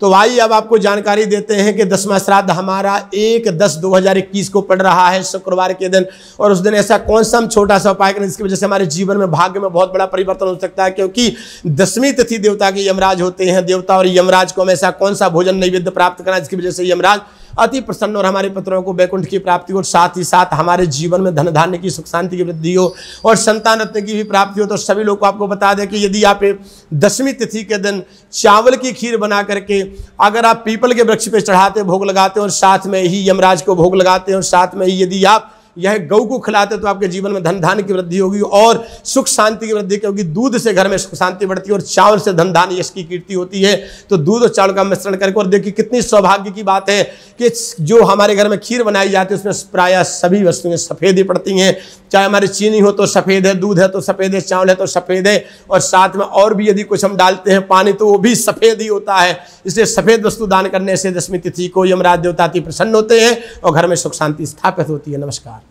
तो भाई अब आपको जानकारी देते हैं कि दसवा श्राद्ध हमारा एक दस दो हजार इक्कीस को पड़ रहा है शुक्रवार के दिन और उस दिन ऐसा कौन सा हम छोटा सा उपाय करें जिसकी वजह से हमारे जीवन में भाग्य में बहुत बड़ा परिवर्तन हो सकता है क्योंकि दसवीं तिथि देवता के यमराज होते हैं देवता और यमराज को हम ऐसा कौन सा भोजन नैवेद्य प्राप्त करना जिसकी वजह से यमराज अति प्रसन्न और हमारे पुत्रों को बैकुंठ की प्राप्ति हो और साथ ही साथ हमारे जीवन में धन धान्य की सुख शांति की वृद्धि हो और संतान रत्न की भी प्राप्ति हो तो सभी लोग को आपको बता दें कि यदि आप दसवीं तिथि के दिन चावल की खीर बना करके अगर आप पीपल के वृक्ष पर चढ़ाते भोग लगाते हैं और साथ में ही यमराज को भोग लगाते हैं और साथ में ही यदि आप यह गऊ को खिलाते तो आपके जीवन में धन धान की वृद्धि होगी और सुख शांति की वृद्धि क्योंकि दूध से घर में सुख शांति बढ़ती है और चावल से धन धान यश की कीर्ति होती है तो दूध और चावल का मिश्रण करके और देखिए कितनी सौभाग्य की बात है कि जो हमारे घर में खीर बनाई जाती है उसमें प्रायः सभी वस्तुएं सफ़ेद ही पड़ती हैं चाहे हमारी चीनी हो तो सफ़ेद है दूध है तो सफ़ेद है चावल है तो सफ़ेद है और साथ में और भी यदि कुछ हम डालते हैं पानी तो वो भी सफ़ेद ही होता है इसलिए सफ़ेद वस्तु दान करने से दशमी तिथि को यमराज देवता प्रसन्न होते हैं और घर में सुख शांति स्थापित होती है नमस्कार